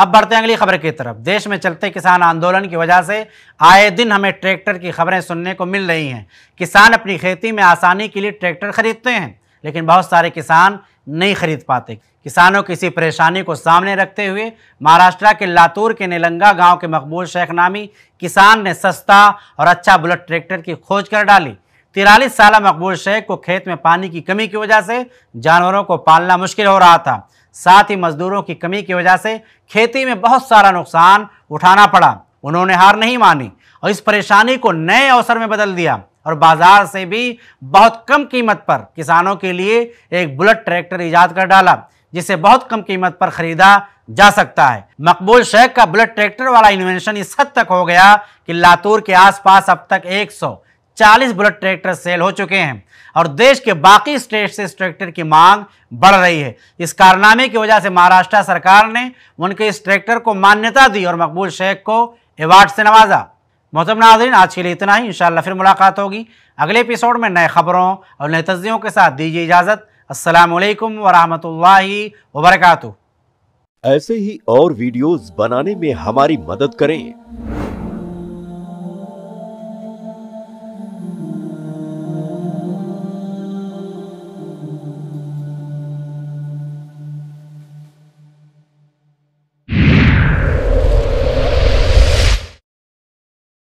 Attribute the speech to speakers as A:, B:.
A: अब बढ़ते हैं अगली खबर की तरफ देश में चलते किसान आंदोलन की वजह से आए दिन हमें ट्रैक्टर की खबरें सुनने को मिल रही हैं किसान अपनी खेती में आसानी के लिए ट्रैक्टर खरीदते हैं लेकिन बहुत सारे किसान नहीं खरीद पाते किसानों की इसी परेशानी को सामने रखते हुए महाराष्ट्र के लातूर के निलंगा गांव के मकबूल शेख नामी किसान ने सस्ता और अच्छा बुलेट ट्रैक्टर की खोज कर डाली तिरालीस साल मकबूल शेख को खेत में पानी की कमी की वजह से जानवरों को पालना मुश्किल हो रहा था साथ ही मजदूरों की कमी की वजह से खेती में बहुत सारा नुकसान उठाना पड़ा उन्होंने हार नहीं मानी और इस परेशानी को नए अवसर में बदल दिया और बाजार से भी बहुत कम कीमत पर किसानों के लिए एक बुलेट ट्रैक्टर ईजाद कर डाला जिसे बहुत कम कीमत पर खरीदा जा सकता है मकबूल शेख का बुलेट ट्रैक्टर वाला इन्वेंशन इस हद तक हो गया कि लातूर के आसपास अब तक 100 40 बुलेट ट्रैक्टर सेल हो चुके हैं और देश के बाकी स्टेट से इस ट्रैक्टर की मांग बढ़ रही है इस कारनामे की वजह से महाराष्ट्र सरकार ने उनके इस ट्रैक्टर को मान्यता दी और मकबूल शेख को अवार्ड से नवाजा मोहतम नाजरीन आज के लिए इतना ही इंशाल्लाह फिर मुलाकात होगी अगले एपिसोड में नए खबरों और नए तजियों के साथ दीजिए इजाज़त असलकम वरहमल वबरक
B: ऐसे ही और वीडियोज़ बनाने में हमारी मदद करें